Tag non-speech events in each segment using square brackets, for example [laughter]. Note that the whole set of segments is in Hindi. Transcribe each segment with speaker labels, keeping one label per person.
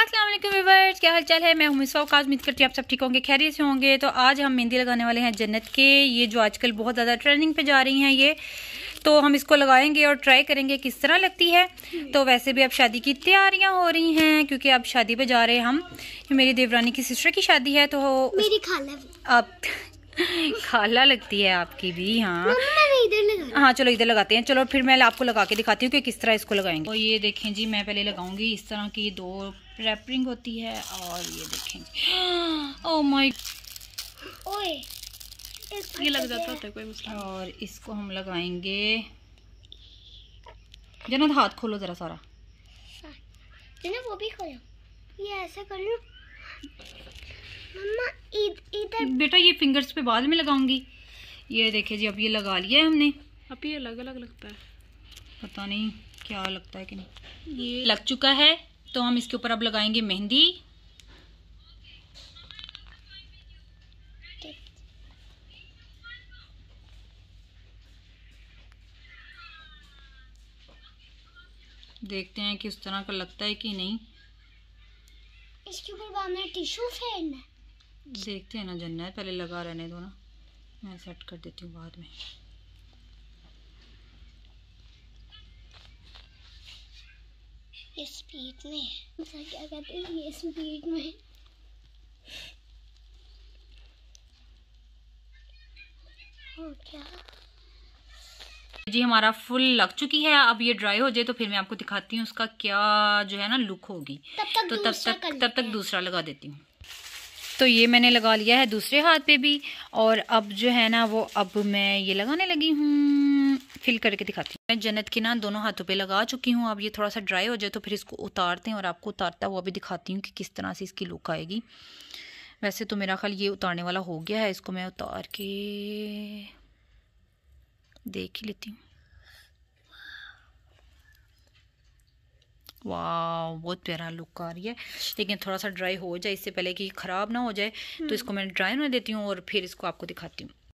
Speaker 1: असलम विवर्स क्या हाल चाल है मैं हूं मिसवा खास उम्मीद करती हूँ आप सब ठीक होंगे खैरियत से होंगे तो आज हम मेहंदी लगाने वाले हैं जन्नत के ये जो आजकल बहुत ज़्यादा ट्रेंडिंग पे जा रही हैं ये तो हम इसको लगाएंगे और ट्राई करेंगे किस तरह लगती है तो वैसे भी अब शादी की तैयारियां हो रही हैं क्योंकि अब शादी पे जा रहे हैं हम मेरी देवरानी की सिस्टर की शादी है तो मेरी खाला आप [laughs] खाला लगती है आपकी भी हाँ हाँ चलो इधर लगाते हैं चलो फिर मैं आपको लगा के दिखाती हूँ कि किस तरह इसको लगाएंगे और तो ये देखें जी मैं पहले लगाऊंगी इस तरह की दो रैपरिंग होती है और ये देखेंगे ओ [gasps] माई oh ओए ये लग जाता है कोई मसला और इसको हम लगाएंगे जनाब हाथ खोलो ज़रा सारा जना वो भी खोलो ये ऐसा कर लो मम्मा इधर बेटा ये फिंगर्स पे बाद में लगाऊंगी ये देखे जी अब ये लगा लिया है हमने अब ये अलग अलग लगता है पता नहीं क्या लगता है कि नहीं ये लग चुका है तो हम इसके ऊपर अब लगाएंगे मेहंदी देखते हैं कि उस तरह का लगता है कि नहीं इसके ऊपर टिश्यू फेरना देखते हैं ना जन्नत पहले लगा रहने दो ना मैं सेट कर देती हूँ बाद में स्पीड में है क्या कहते हैं ये स्पीड में और क्या जी हमारा फुल लग चुकी है अब ये ड्राई हो जाए तो फिर मैं आपको दिखाती हूँ उसका क्या जो है ना लुक होगी तब तक तो तब तक तब तक दूसरा लगा देती हूँ तो ये मैंने लगा लिया है दूसरे हाथ पे भी और अब जो है ना वो अब मैं ये लगाने लगी हूँ फिल करके दिखाती हूँ मैं जन्नत की ना दोनों हाथों पे लगा चुकी हूँ अब ये थोड़ा सा ड्राई हो जाए तो फिर इसको उतारते हैं और आपको उतारता हुआ भी दिखाती हूँ कि किस तरह से इसकी लुक आएगी वैसे तो मेरा ख्याल ये उतारने वाला हो गया है इसको मैं उतार के देख ही लेती हूँ वाह बहुत प्यारा लुक आ रही है लेकिन थोड़ा सा ड्राई हो जाए इससे पहले कि ख़राब ना हो जाए तो हम्म। इसको मैं ड्राई होने देती हूँ और फिर इसको आपको दिखाती हूँ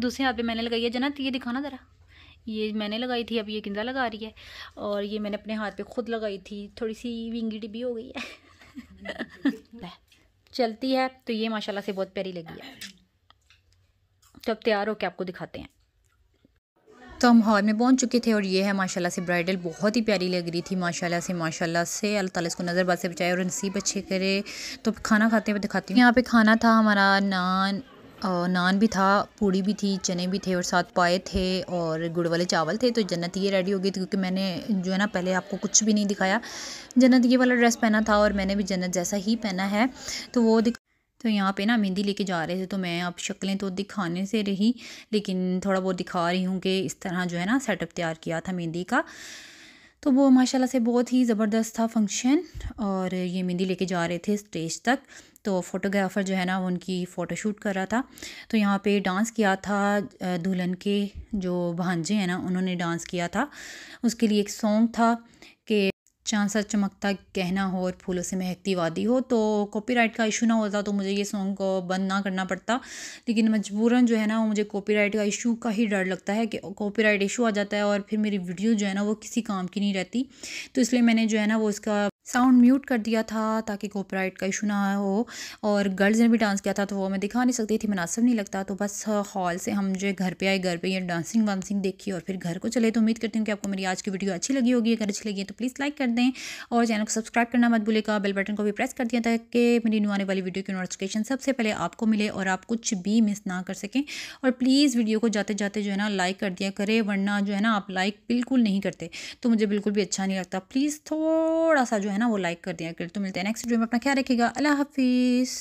Speaker 1: दूसरे हाथ पे मैंने लगाई है जन्नत ये दिखाना ज़रा ये मैंने लगाई थी अब ये किंदा लगा रही है और ये मैंने अपने हाथ पे खुद लगाई थी थोड़ी सी विंगी डिब्बी हो गई है [laughs] चलती है तो ये माशाल्लाह से बहुत प्यारी लगी है तो अब तैयार होकर आपको दिखाते हैं तो हम हॉल में पहुंच चुके थे और ये है माशाल्लाह से ब्राइडल बहुत ही प्यारी लग रही थी माशाल्लाह से माशाल्लाह से अल्लाह ताला इसको नज़रबाज से बचाए और नसीब अच्छे करे तो खाना खाते हुए दिखाती हूँ यहाँ पे खाना था हमारा नान नान भी था पूड़ी भी थी चने भी थे और साथ पाए थे और गुड़ वाले चावल थे तो जन्नत ये रेडी हो गई थी क्योंकि मैंने जो है ना पहले आपको कुछ भी नहीं दिखाया जन्नत ये वाला ड्रेस पहना था और मैंने भी जन्नत जैसा ही पहना है तो वो तो यहाँ पे ना मेहंदी लेके जा रहे थे तो मैं आप शक्लें तो दिखाने से रही लेकिन थोड़ा बहुत दिखा रही हूँ कि इस तरह जो है ना सेटअप तैयार किया था मेहंदी का तो वो माशाल्लाह से बहुत ही ज़बरदस्त था फंक्शन और ये मेहंदी लेके जा रहे थे स्टेज तक तो फोटोग्राफ़र जो है ना वो उनकी फ़ोटोशूट कर रहा था तो यहाँ पे डांस किया था दुल्हन के जो भांजे हैं ना उन्होंने डांस किया था उसके लिए एक सॉन्ग था चांद सा चमकता कहना हो और फूलों से महकती वादी हो तो कॉपीराइट का इशू ना होता तो मुझे ये सॉन्ग को बंद ना करना पड़ता लेकिन मजबूरन जो है ना वो मुझे कॉपीराइट का इशू का ही डर लगता है कि कॉपीराइट इशू आ जाता है और फिर मेरी वीडियो जो है ना वो किसी काम की नहीं रहती तो इसलिए मैंने जो है ना वो इसका साउंड म्यूट कर दिया था ताकि कॉपराइट का इशू ना हो और गर्ल्स ने भी डांस किया था तो वो मैं दिखा नहीं सकती थी मुनासिब नहीं लगता तो बस हाँ, हॉल से हम जो घर पे आए घर पे ये डांसिंग वांसिंग देखी और फिर घर को चले तो उम्मीद करती हूँ कि आपको मेरी आज की वीडियो अच्छी लगी होगी अगर अच्छी लगी है तो प्लीज़ लाइक कर दें और चैनल को सब्सक्राइब करना मत भूलेगा बेल बटन को भी प्रेस कर दिया ताकि मेरी न्यू आने वाली वीडियो की नोटिफिकेशन सबसे पहले आपको मिले और आप कुछ भी मिस ना कर सकें और प्लीज़ वीडियो को जाते जाते जो है ना लाइक कर दिया करें वरना जो है ना आप लाइक बिल्कुल नहीं करते तो मुझे बिल्कुल भी अच्छा नहीं लगता प्लीज़ थोड़ा सा जो है ना वो लाइक कर दिया करें तो मिलते हैं नेक्स्ट वीडियो में अपना ख्याल रखिएगा अल्लाह हाफिज़